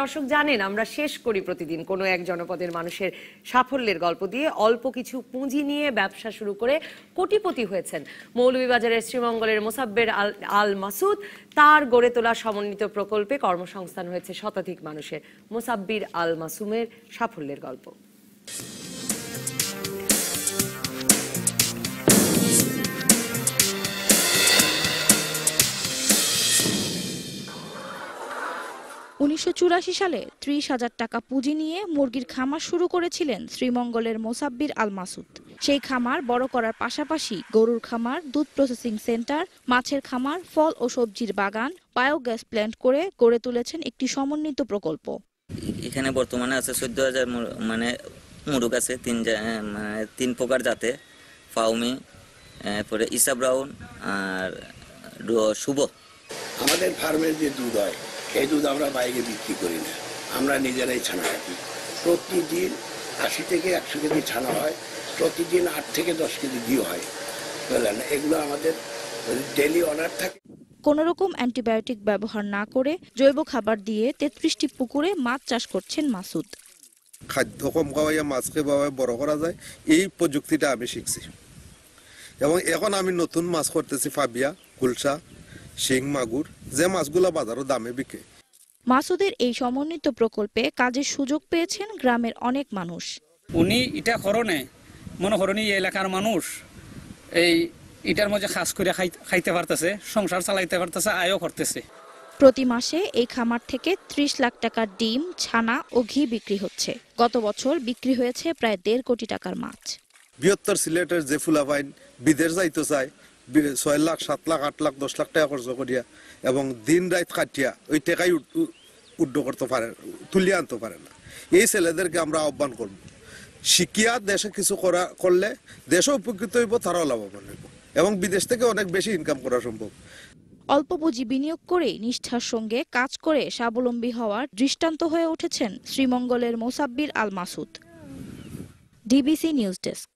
দর্শক জানেন আমরা শেষ করি প্রতিদিন কোন এক জনপদের মানুষের সাফল্যের গল্প দিয়ে অল্প কিছু পুঁজি নিয়ে ব্যবসা শুরু করে কোটিপতি হয়েছেন মৌলভীবাজারের শ্রীমঙ্গলের মোসাব্বের আল আল মাসুদ তার গড়ে তোলা সমন্বিত প্রকল্পে কর্মসংস্থান হয়েছে শতাধিক মানুষের মোসাব্বির আল মাসুমের সাফল্যের গল্প উনিশশো সালে ত্রিশ হাজার টাকা পুঁজি নিয়ে মুরগির খামার শুরু করেছিলেন শ্রীমঙ্গলের মোসাব্বির আল মাসুদ সেই খামার বড় করার পাশাপাশি গরুর খামার দুধ প্রসেসিং সেন্টার মাছের খামার ফল ও সবজির বাগান বায়োগ্যাস প্ল্যান্ট করে গড়ে তুলেছেন একটি সমন্বিত প্রকল্প এখানে বর্তমানে আছে চোদ্দ হাজার মানে মুরগ আছে তিন তিন প্রকার জাতে ফাউমি ইসাব্রাউন ইসা ব্রাউন আর শুভ আমাদের ফার্মের যে দুধ হয় এই দুধ আমরা বাইরে বিক্রি করি না আমরা নিজেরাই ছানা কাটি প্রতিদিন আশি থেকে একশো কেজি ছানা হয় প্রতিদিন আট থেকে দশ কেজি ঘি হয় বুঝলেন এগুলো আমাদের ডেলি অর্ডার থাকে কোনোরকম রকম অ্যান্টিবায়োটিক ব্যবহার না করে জৈব খাবার দিয়ে তেত্রিশটি পুকুরে মাছ চাষ করছেন মাসুদ খাদ্য কম খাওয়াইয়া মাছকে খাওয়াই বড় করা যায় এই প্রযুক্তিটা আমি শিখছি এবং এখন আমি নতুন মাছ করতেছি ফাবিয়া কুলসা শিং মাগুর যে মাছগুলা বাজারও দামে বিকে মাসুদের এই সমন্বিত প্রকল্পে কাজের সুযোগ পেয়েছেন গ্রামের অনেক মানুষ উনি এটা করণে মনে করেন এই এলাকার মানুষ এই এটার মধ্যে খাস করে খাইতে পারতেছে সংসার চালাইতে পারতেছে আয়ও করতেছে প্রতি মাসে এই খামার থেকে ৩০ লাখ টাকার ডিম ছানা ও ঘি বিক্রি হচ্ছে গত বছর বিক্রি হয়েছে প্রায় দেড় কোটি টাকার মাছ বৃহত্তর সিলেটের যে ফুলাফাইন বিদেশ যাইতে চায় ছয় লাখ সাত লাখ আট লাখ দশ লাখ টাকা খরচ করিয়া এবং দিন রাত কাটিয়া ওই টেকাই উড্ড করতে পারে তুলিয়ে আনতে পারে না এই ছেলেদেরকে আমরা আহ্বান করব শিকিয়া দেশে কিছু করা করলে দেশও উপকৃত হইব তারাও লাভবান হইব এবং বিদেশ থেকে অনেক বেশি ইনকাম করা সম্ভব অল্প পুঁজি বিনিয়োগ করে নিষ্ঠার সঙ্গে কাজ করে স্বাবলম্বী হওয়ার দৃষ্টান্ত হয়ে উঠেছেন শ্রীমঙ্গলের Mosabbir Al Masud DBC news desk